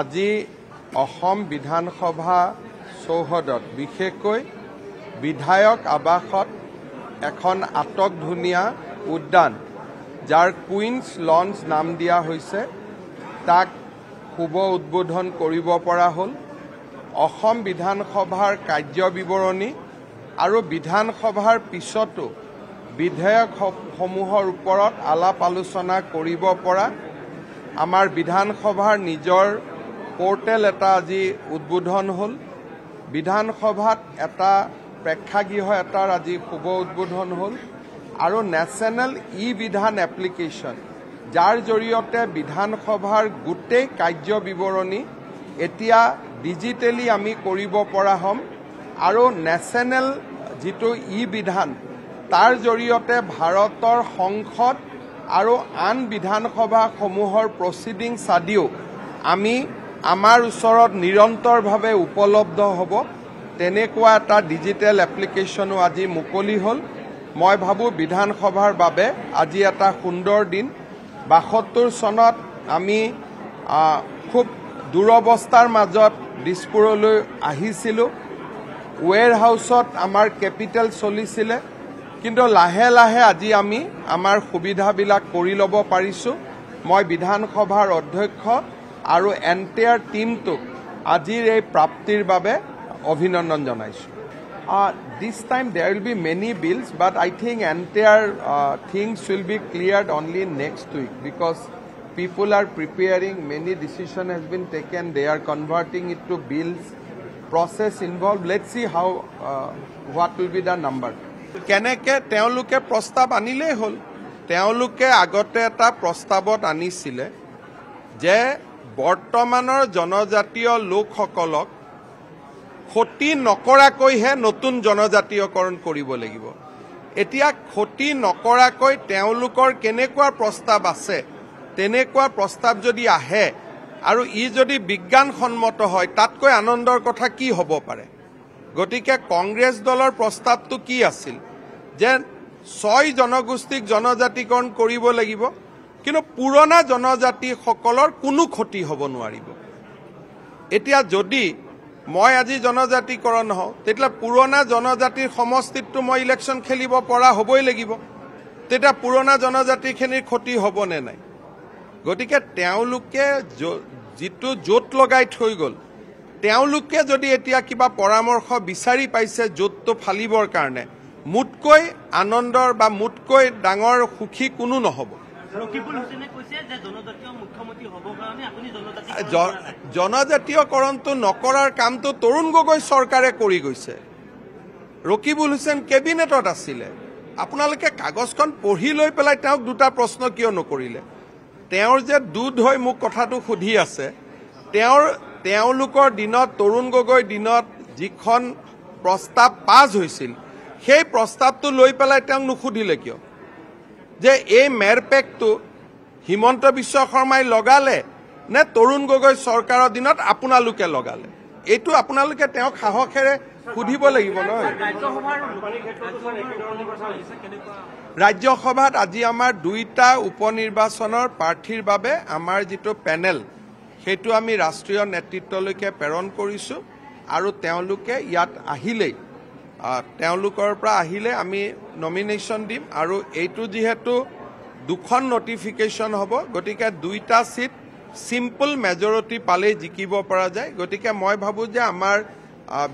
আজি অসম বিধানসভা চৌহদত বিশেষকৈ বিধায়ক আৱাসত এখন আটক ধুনীয়া উদ্যান যাৰ কুইন্স লঞ্চ নাম দিয়া হৈছে তাক শুভ উদ্বোধন কৰিব পৰা হ'ল অসম বিধানসভাৰ কাৰ্য বিৱৰণী আৰু বিধানসভাৰ পিছতো বিধেয়কসমূহৰ ওপৰত আলাপ আলোচনা কৰিব পৰা আমাৰ বিধানসভাৰ নিজৰ প'ৰ্টেল এটা আজি উদ্বোধন হল বিধানসভাত এটা প্ৰেক্ষাগৃহ এটাৰ আজি শুভ উদ্বোধন হল আৰু ন্যাশনেল ই বিধান এপ্লিকেশ্যন যাৰ জৰিয়তে বিধানসভাৰ গোটেই কাৰ্য বিৱৰণী এতিয়া ডিজিটেলি আমি কৰিব পৰা হম আৰু ন্যাশনেল যিটো ই বিধান তাৰ জৰিয়তে ভাৰতৰ সংসদ আৰু আন বিধানসভাসমূহৰ সমূহৰ প্ৰসিডিংস আদিও আমি আমাৰ ওচৰত নিৰন্তৰভাৱে উপলব্ধ হ'ব তেনেকুৱা এটা ডিজিটেল এপ্লিকেশ্যনো আজি মুকলি হ'ল মই ভাবোঁ বিধানসভাৰ বাবে আজি এটা সুন্দৰ দিন বাসত্তৰ চনত আমি খুব দূৰৱস্থাৰ মাজত দিছপুৰলৈ আহিছিলোঁ ৱেৰ হাউচত আমাৰ কেপিটেল চলিছিলে কিন্তু লাহে লাহে আজি আমি আমাৰ সুবিধাবিলাক কৰি ল'ব পাৰিছোঁ মই বিধানসভাৰ অধ্যক্ষ আৰু এন আৰ টীমটোক আজিৰ এই প্ৰাপ্তিৰ বাবে অভিনন্দন জনাইছোঁ this time there will be many bills but I think an entire things will be cleared only next week because people are preparing many decision has been taken they are converting it to bills process involve let see how what will be the number কেনেকৈ তেওঁলোকে প্ৰস্তাৱ আনিলেই হ'ল তেওঁলোকে আগতে এটা প্ৰস্তাৱত আনিছিলে যে বৰ্তমানৰ জনজাতীয় লোকসকলক ক্ষতি নকৰাকৈহে নতুন জনজাতীয়কৰণ কৰিব লাগিব এতিয়া ক্ষতি নকৰাকৈ তেওঁলোকৰ কেনেকুৱা প্ৰস্তাৱ আছে তেনেকুৱা প্ৰস্তাৱ যদি আহে আৰু ই যদি বিজ্ঞানসন্মত হয় তাতকৈ আনন্দৰ কথা কি হ'ব পাৰে গতিকে কংগ্ৰেছ দলৰ প্ৰস্তাৱটো কি আছিল যে ছয় জনগোষ্ঠীক জনজাতিকৰণ কৰিব লাগিব কিন্তু পুৰণা জনজাতিসকলৰ কোনো ক্ষতি হ'ব নোৱাৰিব এতিয়া যদি মই আজি জনজাতিকৰণ হওঁ তেতিয়া পুৰণা জনজাতিৰ সমষ্টিততো মই ইলেকশ্যন খেলিব পৰা হ'বই লাগিব তেতিয়া পুৰণা জনজাতিখিনিৰ ক্ষতি হ'বনে নাই গতিকে তেওঁলোকে যিটো জোট লগাই থৈ গ'ল তেওঁলোকে যদি এতিয়া কিবা পৰামৰ্শ বিচাৰি পাইছে জোটটো ফালিবৰ কাৰণে মোতকৈ আনন্দৰ বা মোতকৈ ডাঙৰ সুখী কোনো নহ'ব জনজাতীয়কৰণটো নকৰাৰ কামটো তৰুণ গগৈ চৰকাৰে কৰি গৈছে ৰকিবুল হুছেইন কেবিনেটত আছিলে আপোনালোকে কাগজখন পঢ়ি লৈ পেলাই তেওঁক দুটা প্ৰশ্ন কিয় নকৰিলে তেওঁৰ যে দুধ হৈ মোক কথাটো সুধি আছে তেওঁৰ তেওঁলোকৰ দিনত তৰুণ গগৈৰ দিনত যিখন প্ৰস্তাৱ পাছ হৈছিল সেই প্ৰস্তাৱটো লৈ পেলাই তেওঁক নুসুধিলে কিয় যে এই মেৰ পেকটো হিমন্ত বিশ্ব শৰ্মাই লগালে নে তৰুণ গগৈ চৰকাৰৰ দিনত আপোনালোকে লগালে এইটো আপোনালোকে তেওঁক সাহসেৰে সুধিব লাগিব নহয় ৰাজ্যসভাত আজি আমাৰ দুইটা উপ নিৰ্বাচনৰ প্ৰাৰ্থীৰ বাবে আমাৰ যিটো পেনেল সেইটো আমি ৰাষ্ট্ৰীয় নেতৃত্বলৈকে প্ৰেৰণ কৰিছোঁ আৰু তেওঁলোকে ইয়াত আহিলেই তেওঁলোকৰ পৰা আহিলে আমি নমিনেশ্যন দিম আৰু এইটো যিহেতু দুখন নটিফিকেশ্যন হ'ব গতিকে দুইটা ছিট চিম্পল মেজৰিটি পালেই জিকিব পৰা যায় গতিকে মই ভাবোঁ যে আমাৰ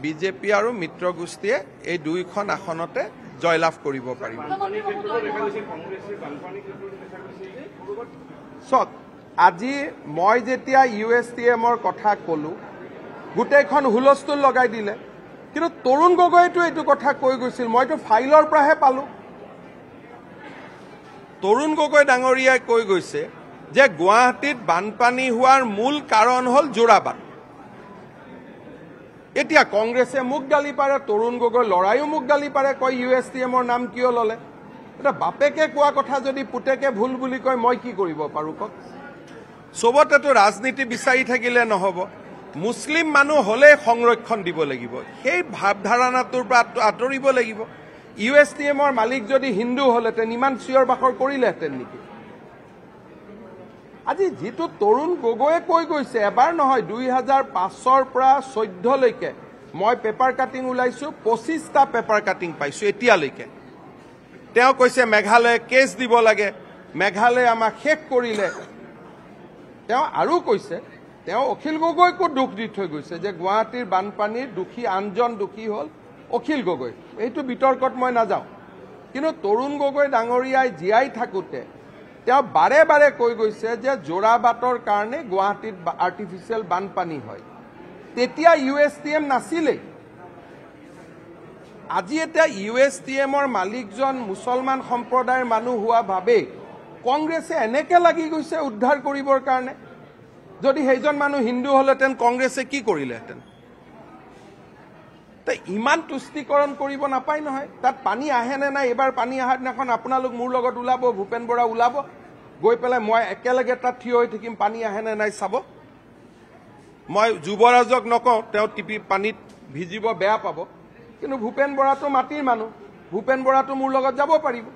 বিজেপি আৰু মিত্ৰগোষ্ঠীয়ে এই দুইখন আসনতে জয়লাভ কৰিব পাৰিব চক আজি মই যেতিয়া ইউ এছ টি এমৰ কথা ক'লোঁ গোটেইখন হুলস্থুল লগাই দিলে কিন্তু তৰুণ গগৈটো এইটো কথা কৈ গৈছিল মইতো ফাইলৰ পৰাহে পালো তৰুণ গগৈ ডাঙৰিয়াই কৈ গৈছে যে গুৱাহাটীত বানপানী হোৱাৰ মূল কাৰণ হল জোৰাবান এতিয়া কংগ্ৰেছে মোক গালি পাৰে তৰুণ গগৈ ল'ৰাইও মোক গালি পাৰে কয় ইউ এছ টি এমৰ নাম কিয় ললে এতিয়া বাপেকে কোৱা কথা যদি পুতেকে ভুল বুলি কয় মই কি কৰিব পাৰোঁ কওক চবতেতো ৰাজনীতি বিচাৰি থাকিলে নহ'ব মুছলিম মানুহ হলে সংৰক্ষণ দিব লাগিব সেই ভাৱধাৰণাটোৰ পৰা আঁতৰিব লাগিব ইউ এছ টি এমৰ মালিক যদি হিন্দু হলহেঁতেন ইমান চিঞৰ বাখৰ কৰিলেহেঁতেন নেকি আজি যিটো তৰুণ গগৈয়ে কৈ গৈছে এবাৰ নহয় দুই হাজাৰ পাঁচৰ পৰা চৈধ্যলৈকে মই পেপাৰ কাটিং ওলাইছোঁ পঁচিছটা পেপাৰ কাটিং পাইছোঁ এতিয়ালৈকে তেওঁ কৈছে মেঘালয়ে কেছ দিব লাগে মেঘালয়ে আমাক শেষ কৰিলে তেওঁ আৰু কৈছে তেওঁ অখিল গগৈকো দুখ দি থৈ গৈছে যে গুৱাহাটীৰ বানপানীৰ দোষী আনজন দোষী হ'ল অখিল গগৈ এইটো বিতৰ্কত মই নাযাওঁ কিন্তু তৰুণ গগৈ ডাঙৰীয়াই জীয়াই থাকোঁতে তেওঁ বাৰে বাৰে কৈ গৈছে যে জোৰা বাটৰ কাৰণে গুৱাহাটীত আৰ্টিফিচিয়েল বানপানী হয় তেতিয়া ইউ এছ টি এম নাছিলেই আজি এতিয়া ইউ এছ টি এমৰ মালিকজন মুছলমান সম্প্ৰদায়ৰ মানুহ হোৱা বাবেই কংগ্ৰেছে এনেকৈ লাগি গৈছে উদ্ধাৰ কৰিবৰ কাৰণে যদি সেইজন মানুহ হিন্দু হ'লেহেঁতেন কংগ্ৰেছে কি কৰিলেহেঁতেন ইমান তুষ্টিকৰণ কৰিব নাপায় নহয় তাত পানী আহে নে নাই এইবাৰ পানী অহাৰ দিনাখন আপোনালোক মোৰ লগত ওলাব ভূপেন বৰা ওলাব গৈ পেলাই মই একেলগে তাত থিয় হৈ থাকিম পানী আহে নে নাই চাব মই যুৱৰাজক নকওঁ তেওঁ টিপি পানীত ভিজিব বেয়া পাব কিন্তু ভূপেন বৰাটো মাটিৰ মানুহ ভূপেন বৰাটো মোৰ লগত যাব পাৰিব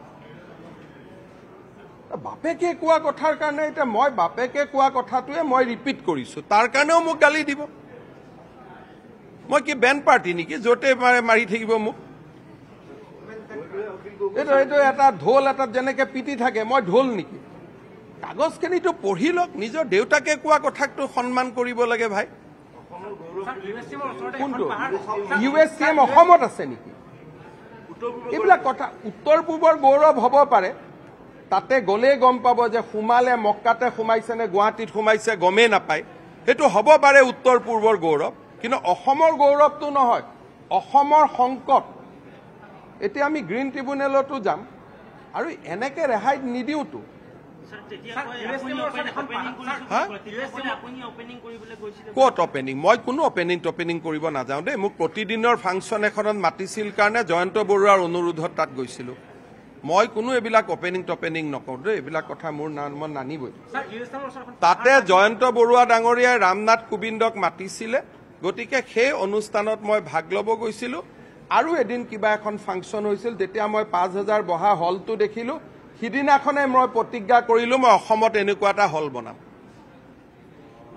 বাপেকে কোৱা কথাৰ কাৰণে এতিয়া মই বাপেকে কোৱা কথাটোৱে মই ৰিপিট কৰিছো তাৰ কাৰণেও মোক গালি দিব মই কি বেন পাৰ্টি নেকি য'তে মাৰে মাৰি থাকিব মোক এইটো এটা ঢোল এটা যেনেকে পিটি থাকে মই ঢোল নেকি কাগজখিনিটো পঢ়ি লওক নিজৰ দেউতাকে কোৱা কথাটো সন্মান কৰিব লাগে ভাই ইউ এছ চি এম অসমত আছে নেকি এইবিলাক কথা উত্তৰ পূবৰ গৌৰৱ হ'ব পাৰে তাতে গলেই গম পাব যে সোমালে মক্কাতে সোমাইছে নে গুৱাহাটীত সোমাইছে গমেই নাপায় সেইটো হব পাৰে উত্তৰ পূৰ্বৰ গৌৰৱ কিন্তু অসমৰ গৌৰৱটো নহয় অসমৰ সংকট এতিয়া আমি গ্ৰীণ ট্ৰিবুনেলতো যাম আৰু এনেকে ৰেহাই নিদিওঁতো কত অপেনিং মই কোনো অপেনিং টপেনিং কৰিব নাযাওঁ দেই মোক প্ৰতিদিনৰ ফাংচন এখনত মাতিছিল কাৰণে জয়ন্ত বৰুৱাৰ অনুৰোধত তাত গৈছিলোঁ মই কোনো এইবিলাক অপেনিং টপেনিং নকওঁ দেই এইবিলাক কথা মোৰ নাম মই নানিবই তাতে জয়ন্ত বৰুৱা ডাঙৰীয়াই ৰামনাথ কোবিন্দক মাতিছিলে গতিকে সেই অনুষ্ঠানত মই ভাগ ল'ব গৈছিলোঁ আৰু এদিন কিবা এখন ফাংচন হৈছিল তেতিয়া মই পাঁচ হাজাৰ বহা হলটো দেখিলোঁ সিদিনাখনে মই প্ৰতিজ্ঞা কৰিলোঁ মই অসমত এনেকুৱা এটা হল বনাম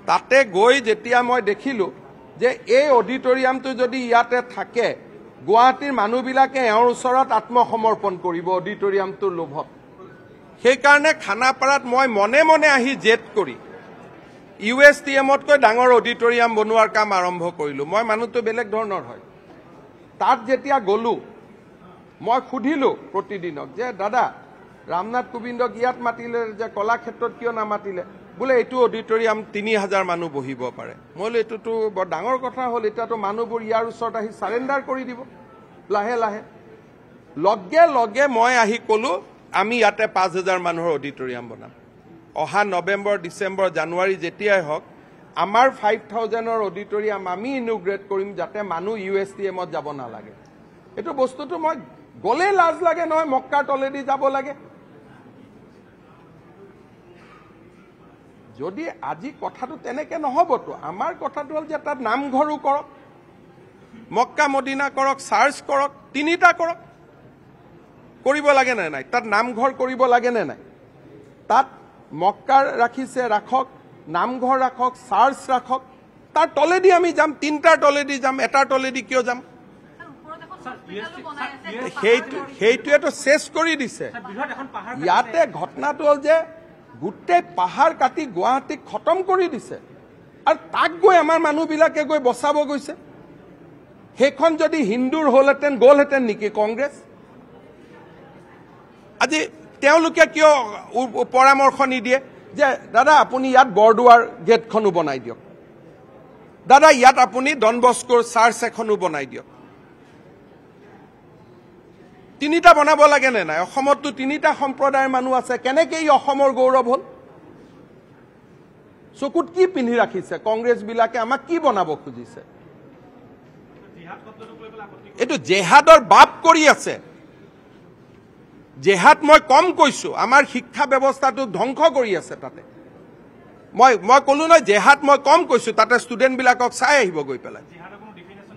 তাতে গৈ যেতিয়া মই দেখিলোঁ যে এই অডিটৰিয়ামটো যদি ইয়াতে থাকে গুৱাহাটীৰ মানুহবিলাকে এওঁৰ ওচৰত আত্মসমৰ্পণ কৰিব অডিটৰিয়ামটোৰ লোভত সেইকাৰণে খানাপাৰাত মই মনে মনে আহি জেদ কৰি ইউ এছ টি এমতকৈ ডাঙৰ অডিটৰিয়াম বনোৱাৰ কাম আৰম্ভ কৰিলোঁ মই মানুহটো বেলেগ ধৰণৰ হয় তাত যেতিয়া গলোঁ মই সুধিলোঁ প্ৰতিদিনক যে দাদা ৰামনাথ কোবিন্দক ইয়াত মাতিলে যে কলাক্ষেত্ৰত কিয় নামাতিলে বোলে এইটো অডিটৰিয়াম তিনি হাজাৰ মানুহ বহিব পাৰে মই বোলো এইটোতো বৰ ডাঙৰ কথা হ'ল এতিয়াতো মানুহবোৰ ইয়াৰ ওচৰত আহি চাৰেণ্ডাৰ কৰি দিব লাহে লাহে লগে লগে মই আহি ক'লোঁ আমি ইয়াতে পাঁচ হাজাৰ মানুহৰ অডিটৰিয়াম বনাম অহা নৱেম্বৰ ডিচেম্বৰ জানুৱাৰী যেতিয়াই হওক আমাৰ ফাইভ থাউজেণ্ডৰ অডিটৰিয়াম আমি ইনোগ্ৰেট কৰিম যাতে মানুহ ইউ এছ টি এমত যাব নালাগে এইটো বস্তুটো মই গ'লেই লাজ লাগে নহয় মক্কাৰ তলেদি যাব লাগে যদি আজি কথাটো তেনেকে নহবতো আমাৰ কথাটো হল যে তাত নামঘৰো কৰক মক্কা মদিনা কৰক চাৰ্চ কৰক তিনিটা কৰক কৰিব লাগে নে নাই তাত নামঘৰ কৰিব লাগে নে নাই তাত মক্কা ৰাখিছে ৰাখক নামঘৰ ৰাখক চাৰ্চ ৰাখক তাৰ তলেদি আমি যাম তিনিটাৰ তলেদি যাম এটাৰ তলেদি কিয় যাম সেইটোৱেতো চেছ কৰি দিছে ইয়াতে ঘটনাটো হল যে গোটেই পাহাৰ কাটি গুৱাহাটীক খতম কৰি দিছে আৰু তাক গৈ আমাৰ মানুহবিলাকে গৈ বচাব গৈছে সেইখন যদি হিন্দুৰ হলহেঁতেন গ'লহেঁতেন নেকি কংগ্ৰেছ আজি তেওঁলোকে কিয় পৰামৰ্শ নিদিয়ে যে দাদা আপুনি ইয়াত বৰদুৱাৰ গেটখনো বনাই দিয়ক দাদা ইয়াত আপুনি ডনবস্কোৰ চাৰ্চ এখনো বনাই দিয়ক তিনিটা বনাব লাগে নে নাই অসমততো তিনিটা সম্প্ৰদায়ৰ মানুহ আছে কেনেকৈ ই অসমৰ গৌৰৱ হ'ল চকুত কি পিন্ধি ৰাখিছে কংগ্ৰেছবিলাকে আমাক কি বনাব খুজিছে এইটো জেহাদৰ বাপ কৰি আছে জেহাদ মই কম কৈছো আমাৰ শিক্ষা ব্যৱস্থাটো ধ্বংস কৰি আছে তাতে মই মই কলো নহয় জেহাদ মই কম কৈছো তাতে ষ্টুডেণ্টবিলাকক চাই আহিব গৈ পেলাই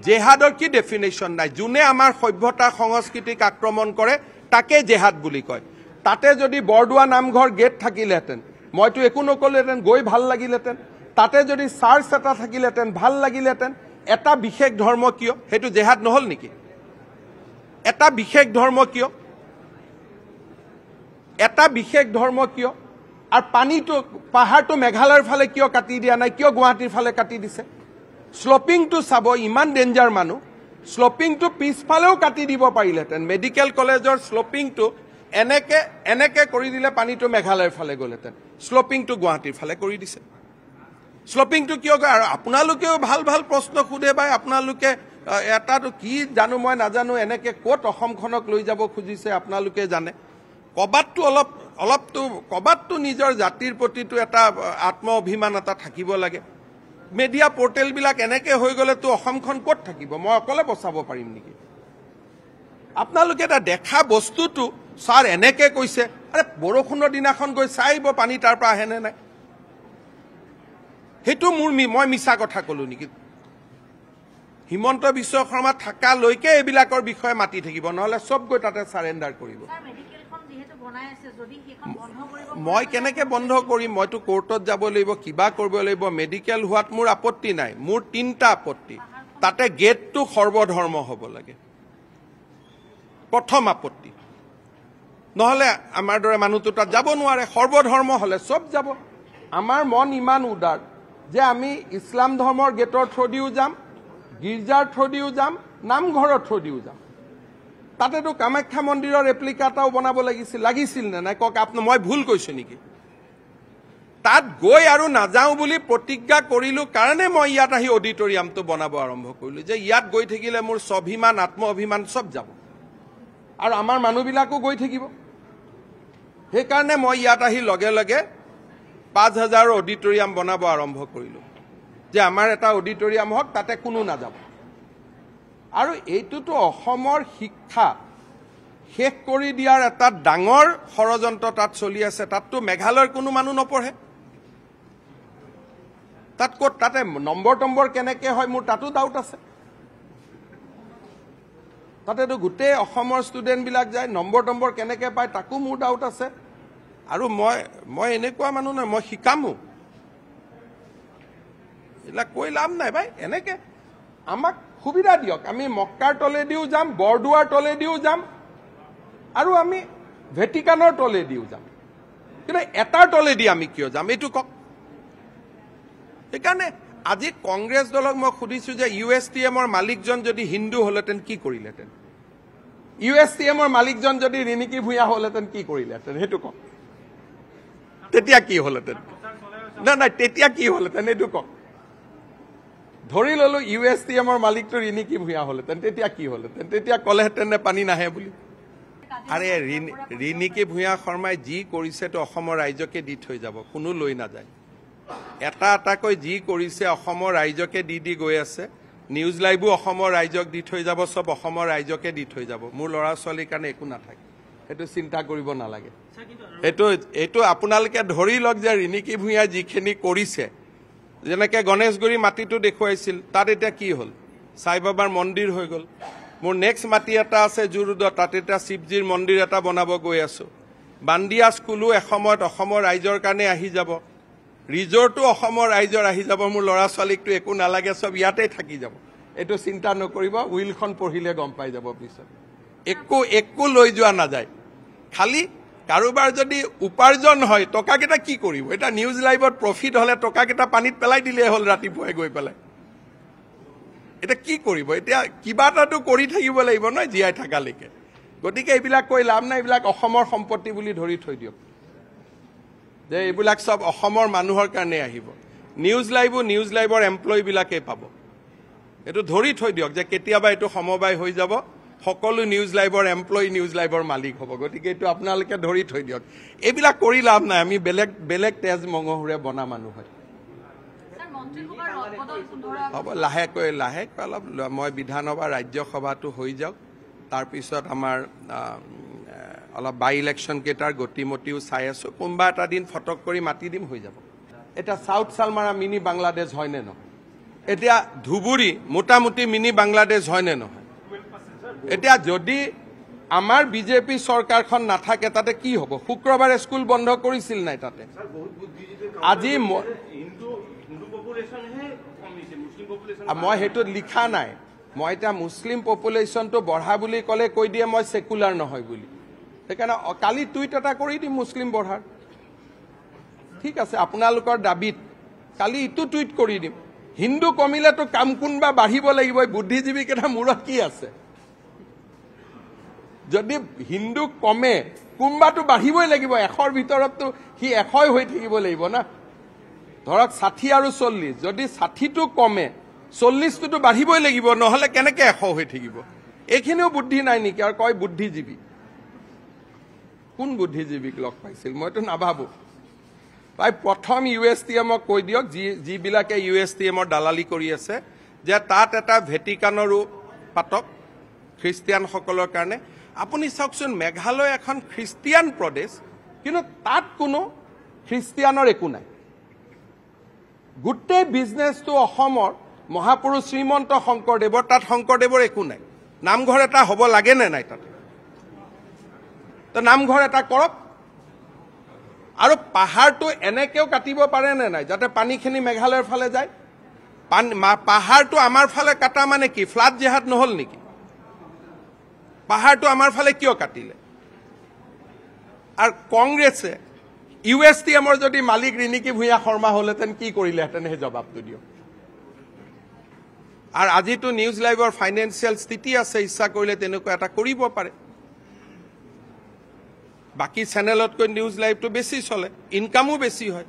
জেহাদৰ কি ডেফিনেশ্যন নাই যোনে আমাৰ সভ্যতা সংস্কৃতিক আক্ৰমণ কৰে তাকে জেহাদ বুলি কয় তাতে যদি বৰদোৱা নামঘৰ গেট থাকিলেহেঁতেন মইতো একো নকলোহেঁতেন গৈ ভাল লাগিলহেঁতেন তাতে যদি চাৰ্চ এটা থাকিলেহেঁতেন ভাল লাগিলহেঁতেন এটা বিশেষ ধৰ্ম কিয় সেইটো জেহাদ নহ'ল নেকি এটা বিশেষ ধৰ্ম কিয় এটা বিশেষ ধৰ্ম কিয় আৰু পানীটো পাহাৰটো মেঘালয়ৰ ফালে কিয় কাটি দিয়া নাই কিয় গুৱাহাটীৰ ফালে কাটি দিছে শ্লপিংটো চাব ইমান ডেঞ্জাৰ মানুহ শ্লপিংটো পিছফালেও কাটি দিব পাৰিলেহেঁতেন মেডিকেল কলেজৰ শ্লপিংটো এনেকে এনেকে কৰি দিলে পানীটো মেঘালয়ৰ ফালে গ'লহেঁতেন শ্লপিংটো গুৱাহাটীৰ ফালে কৰি দিছে শ্লপিংটো কিয় কয় আৰু আপোনালোকেও ভাল ভাল প্ৰশ্ন সোধে বাই আপোনালোকে এটাটো কি জানো মই নাজানো এনেকে ক'ত অসমখনক লৈ যাব খুজিছে আপোনালোকে জানে কবাতটো অলপ অলপটো কবাতটো নিজৰ জাতিৰ প্ৰতিটো এটা আত্ম অভিমান এটা থাকিব লাগে মিডিয়া পৰ্টেলবিলাক এনেকৈ হৈ গ'লেতো অসমখন ক'ত থাকিব মই অকলে বচাব পাৰিম নেকি আপোনালোকে এটা দেখা বস্তুটো ছাৰ এনেকৈ কৈছে আৰে বৰষুণৰ দিনাখন গৈ চাইব পানী তাৰ পৰা আহেনে নাই সেইটো মোৰ মই মিছা কথা ক'লো নেকি হিমন্ত বিশ্ব শৰ্মা থকালৈকে এইবিলাকৰ বিষয়ে মাতি থাকিব নহ'লে চব গৈ তাতে ছাৰেণ্ডাৰ কৰিব মই কেনেকে বন্ধ কৰিম মইতো কোৰ্টত যাব লাগিব কিবা কৰিব লাগিব মেডিকেল হোৱাত মোৰ আপত্তি নাই মোৰ তিনিটা আপত্তি তাতে গেটটো সৰ্বধৰ্ম হ'ব লাগে প্ৰথম আপত্তি নহ'লে আমাৰ দৰে মানুহটো তাত যাব নোৱাৰে সৰ্বধৰ্ম হ'লে চব যাব আমাৰ মন ইমান উদাৰ যে আমি ইছলাম ধৰ্মৰ গেটৰ থ্ৰদিও যাম গীৰ্জাৰ থ্ৰদিও যাম নামঘৰৰ থ্ৰদিও যাম তাতেতো কামাখ্যা মন্দিৰৰ এটাও বনাব লাগিছিল লাগিছিল নে নাই কওক আপোনাৰ মই ভুল কৈছোঁ নেকি তাত গৈ আৰু নাযাওঁ বুলি প্ৰতিজ্ঞা কৰিলোঁ কাৰণে মই ইয়াত আহি অডিটৰিয়ামটো বনাব আৰম্ভ কৰিলোঁ যে ইয়াত গৈ থাকিলে মোৰ স্বাভিমান আত্ম অভিমান চব যাব আৰু আমাৰ মানুহবিলাকো গৈ থাকিব সেইকাৰণে মই ইয়াত আহি লগে লগে পাঁচ হাজাৰ অডিটৰিয়াম বনাব আৰম্ভ কৰিলোঁ যে আমাৰ এটা অডিটৰিয়াম হওক তাতে কোনো নাযাব আৰু এইটোতো অসমৰ শিক্ষা শেষ কৰি দিয়াৰ এটা ডাঙৰ ষড়যন্ত্ৰ তাত চলি আছে তাততো মেঘালয়ৰ কোনো মানুহ নপঢ়ে তাত ক'ত তাতে নম্বৰ টম্বৰ কেনেকৈ হয় মোৰ তাতো ডাউট আছে তাতেতো গোটেই অসমৰ ষ্টুডেণ্টবিলাক যায় নম্বৰ টম্বৰ কেনেকৈ পায় তাকো মোৰ ডাউট আছে আৰু মই মই এনেকুৱা মানুহ নহয় মই শিকামো এইবিলাক কৈ লাভ নাই ভাই এনেকৈ আমাক সুবিধা দিয়ক আমি মক্কাৰ তলেদিও যাম বৰদোৱাৰ তলেদিও যাম আৰু আমি ভেটিকানৰ তলেদিও যাম কিন্তু এটাৰ তলেদি আমি কিয় যাম এইটো কওক সেইকাৰণে আজি কংগ্ৰেছ দলক মই সুধিছোঁ যে ইউ এছ টি এমৰ মালিকজন যদি হিন্দু হলহেঁতেন কি কৰিলেহেঁতেন ইউ এছ টি এমৰ মালিকজন যদি ৰিণিকি ভূঞা হলহেঁতেন কি কৰিলেহেঁতেন সেইটো কওক তেতিয়া কি হলহেঁতেন নাই নাই তেতিয়া কি হলহেঁতেন এইটো কওক ধৰি ললো ইউ এছ টি এমৰ মালিকটো ঋণিকি ভূঞা হলহেঁতেন তেতিয়া কি হলহেঁতেন তেতিয়া তেনে পানী নাহে বুলি আৰে ঋণিকি ভূঞা শৰ্মাই যি কৰিছে তো অসমৰ ৰাইজকে দি থৈ যাব কোনো লৈ নাযায় এটা এটাকৈ যি কৰিছে অসমৰ ৰাইজকে দি দি গৈ আছে নিউজ লাইভো অসমৰ ৰাইজক দি থৈ যাব চব অসমৰ ৰাইজকে দি থৈ যাব মোৰ ল'ৰা ছোৱালীৰ কাৰণে একো নাথাকে সেইটো চিন্তা কৰিব নালাগে এইটো এইটো আপোনালোকে ধৰি লওক যে ঋণিকি ভূঞা যিখিনি কৰিছে যেনেকে গণেশগুৰি মাটিটো দেখুৱাইছিল তাত এতিয়া কি হল বাবাৰ মন্দিৰ হৈ গল মোৰ নেক্সট মাটি এটা আছে জুৰুদত তাত এতিয়া শিৱজীৰ মন্দিৰ এটা বনাব গৈ আছো বান্দিয়া স্কুলো এসময়ত অসমৰ ৰাইজৰ কাৰণে আহি যাব ৰিজৰ্টো অসমৰ ৰাইজৰ আহি যাব মোৰ ল'ৰা ছোৱালীকটো একো নালাগে চব ইয়াতে থাকি যাব এইটো চিন্তা নকৰিব উইলখন পঢ়িলে গম পাই যাব পিছত একো একো লৈ যোৱা নাযায় খালি কাৰোবাৰ যদি উপাৰ্জন হয় টকাকেইটা কি কৰিব এটা নিউজ লাইভত প্ৰফিট হ'লে টকাকেইটা পানীত পেলাই দিলে হ'ল ৰাতিপুৱাই গৈ পেলাই এতিয়া কি কৰিব এতিয়া কিবা এটাতো কৰি থাকিব লাগিব নহয় জীয়াই থকালৈকে গতিকে এইবিলাক কৈ লাভ নাই এইবিলাক অসমৰ সম্পত্তি বুলি ধৰি থৈ দিয়ক যে এইবিলাক চব অসমৰ মানুহৰ কাৰণে আহিব নিউজ লাইভো নিউজ লাইভৰ এমপ্লয়ীবিলাকেই পাব এইটো ধৰি থৈ দিয়ক যে কেতিয়াবা এইটো সমবায় হৈ যাব সকলো নিউজ লাইভৰ এমপ্লয়ি নিউজ লাইভৰ মালিক হ'ব গতিকে এইটো আপোনালোকে ধৰি থৈ দিয়ক এইবিলাক কৰি লাভ নাই আমি বেলেগ বেলেগ তেজ মঙহুৰে বনা মানুহ হয় হ'ব লাহেকৈ লাহেকৈ অলপ মই বিধানসভা ৰাজ্যসভাটো হৈ যাওক তাৰপিছত আমাৰ অলপ বাই ইলেকশ্যন কেইটাৰ গতিমতিও চাই আছোঁ কোনোবা এটা দিন ফটক কৰি মাতি দিম হৈ যাব এতিয়া চাউথ চালমাৰা মিনি বাংলাদেশ হয়নে নহয় এতিয়া ধুবুৰী মোটামুটি মিনি বাংলাদেশ হয়নে নহয় এতিয়া যদি আমাৰ বিজেপি চৰকাৰখন নাথাকে তাতে কি হ'ব শুক্ৰবাৰে স্কুল বন্ধ কৰিছিল নাই তাতে আজি মই সেইটোত লিখা নাই মই এতিয়া মুছলিম পপুলেশ্যনটো বঢ়া বুলি ক'লে কৈ দিয়ে মই চেকুলাৰ নহয় বুলি সেইকাৰণে কালি টুইট এটা কৰি দিম মুছলিম বঢ়াৰ ঠিক আছে আপোনালোকৰ দাবীত কালি ইটো টুইট কৰি দিম হিন্দু কমিলেতো কাম কোনোবা বাঢ়িব লাগিবই বুদ্ধিজীৱীকেইটা মূৰত কি আছে যদি হিন্দু কমে কোনোবাটো বাঢ়িবই লাগিব এশৰ ভিতৰততো সি এশই হৈ থাকিব লাগিব না ধৰক ষাঠি আৰু চল্লিছ যদি ষাঠিটো কমে চল্লিছটোতো বাঢ়িবই লাগিব নহ'লে কেনেকৈ এশ হৈ থাকিব এইখিনিও বুদ্ধি নাই নেকি আৰু কয় বুদ্ধিজীৱী কোন বুদ্ধিজীৱীক লগ পাইছিল মইতো নাভাবোঁ প্ৰায় প্ৰথম ইউ এছ টি এমক কৈ দিয়ক যি যিবিলাকে ইউ এছ টি এমৰ দালালি কৰি আছে যে তাত এটা ভেটিকানৰো পাতক খ্ৰীষ্টিয়ানসকলৰ কাৰণে আপুনি চাওকচোন মেঘালয় এখন খ্ৰীষ্টিয়ান প্ৰদেশ কিন্তু তাত কোনো খ্ৰীষ্টিয়ানৰ একো নাই গোটেই বিজনেছটো অসমৰ মহাপুৰুষ শ্ৰীমন্ত শংকৰদেৱৰ তাত শংকৰদেৱৰ একো নাই নামঘৰ এটা হ'ব লাগে নে নাই তাত নামঘৰ এটা কৰক আৰু পাহাৰটো এনেকেও কাটিব পাৰে নে নাই যাতে পানীখিনি মেঘালয়ৰ ফালে যায় পাহাৰটো আমাৰ ফালে কাটা মানে কি ফ্লাড জেহাদ নহ'ল নেকি পাহাৰটো আমাৰ ফালে কিয় কাটিলে আৰু কংগ্ৰেছে ইউ এছ টি এমৰ যদি মালিক ৰিণিকী ভূঞা শৰ্মা হলহেঁতেন কি কৰিলেহেঁতেন সেই জবাবটো দিয়ক আৰু আজিতো নিউজ লাইভৰ ফাইনেন্সিয়েল স্থিতি আছে ইচ্ছা কৰিলে তেনেকুৱা এটা কৰিব পাৰে বাকী চেনেলতকৈ নিউজ লাইভটো বেছি চলে ইনকামো বেছি হয়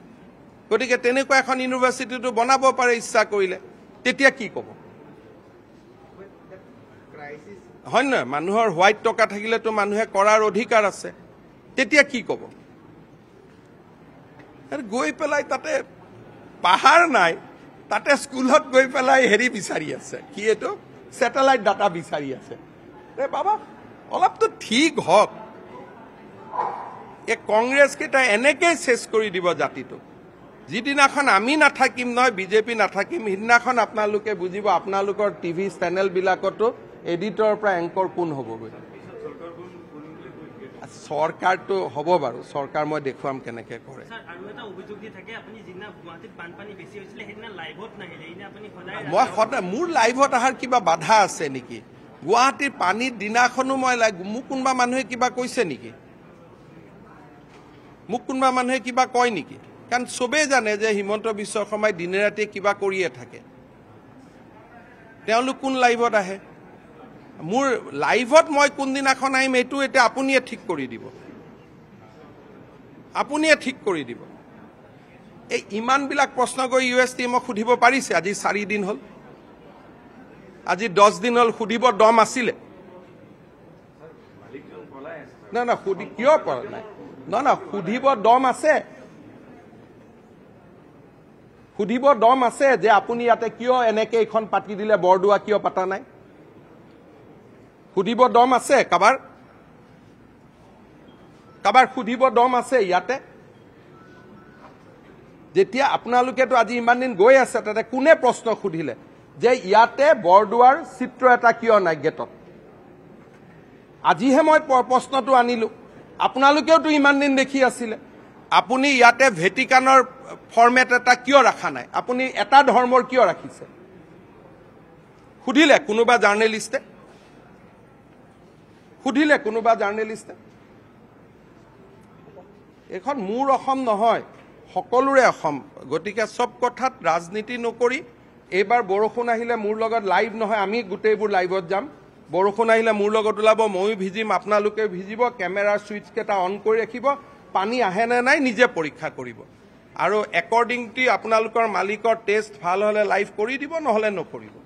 গতিকে তেনেকুৱা এখন ইউনিভাৰ্চিটিটো বনাব পাৰে ইচ্ছা কৰিলে তেতিয়া কি ক'ব হয় নহয় মানুহৰ হোৱাইট টকা থাকিলেতো মানুহে কৰাৰ অধিকাৰ আছে তেতিয়া কি ক'ব গৈ পেলাই তাতে পাহাৰ নাই তাতে স্কুলত গৈ পেলাই হেৰি বিচাৰি আছে কি এইটো ছেটেলাইট ডাটা বিচাৰি আছে বাবা অলপতো ঠিক হওক এই কংগ্ৰেছকেইটাই এনেকেই চেছ কৰি দিব জাতিটোক যিদিনাখন আমি নাথাকিম নহয় বিজেপি নাথাকিম সিদিনাখন আপোনালোকে বুজিব আপোনালোকৰ টিভি চেনেলবিলাকতো এডিটৰ পৰা এংকৰ কোন হ'বগৈ চৰকাৰটো হ'ব বাৰু চৰকাৰ মই দেখুৱাম কেনেকে কৰে মই সদায় মোৰ লাইভত অহাৰ কিবা বাধা আছে নেকি গুৱাহাটীৰ পানীৰ দিনাখনো মই মোক কোনোবা মানুহে কিবা কৈছে নেকি মোক কোনোবা মানুহে কিবা কয় নেকি কাৰণ চবেই জানে যে হিমন্ত বিশ্ব শৰ্মাই দিনে ৰাতিয়ে কিবা কৰিয়ে থাকে তেওঁলোক কোন লাইভত আহে মোৰ লাইভত মই কোনদিনাখন আহিম এইটো এতিয়া আপুনিয়ে ঠিক কৰি দিব আপুনিয়ে ঠিক কৰি দিব এই ইমানবিলাক প্ৰশ্ন কৰি ইউ এছ টি এমক সুধিব পাৰিছে আজি চাৰিদিন হ'ল আজি দহ দিন হ'ল সুধিব দম আছিলে নাই নাই সুধি কিয় কৰা নাই নহয় নাই সুধিব দম আছে সুধিব দম আছে যে আপুনি ইয়াতে কিয় এনেকে এইখন পাতি দিলে বৰদোৱা কিয় পাতা নাই সুধিব দম আছে কাবাৰ কাবাৰ সুধিব দম আছে ইয়াতে যেতিয়া আপোনালোকেতো আজি ইমান দিন গৈ আছে তাতে কোনে প্ৰশ্ন সুধিলে যে ইয়াতে বৰদোৱাৰ চিত্ৰ এটা কিয় নাই গেটত আজিহে মই প্ৰশ্নটো আনিলো আপোনালোকেওতো ইমান দিন দেখি আছিলে আপুনি ইয়াতে ভেটিকানৰ ফৰ্মেট এটা কিয় ৰাখা নাই আপুনি এটা ধৰ্মৰ কিয় ৰাখিছে সুধিলে কোনোবা জাৰ্ণেলিষ্টে সুধিলে কোনোবা জাৰ্ণেলিষ্টে এইখন মোৰ অসম নহয় সকলোৰে অসম গতিকে চব কথাত ৰাজনীতি নকৰি এইবাৰ বৰষুণ আহিলে মোৰ লগত লাইভ নহয় আমি গোটেইবোৰ লাইভত যাম বৰষুণ আহিলে মোৰ লগত ওলাব ময়ো ভিজিম আপোনালোকে ভিজিব কেমেৰাৰ ছুইচকেইটা অন কৰি ৰাখিব পানী আহে নে নাই নিজে পৰীক্ষা কৰিব আৰু একৰ্ডিংটি আপোনালোকৰ মালিকৰ টেষ্ট ভাল হ'লে লাইভ কৰি দিব নহ'লে নকৰিব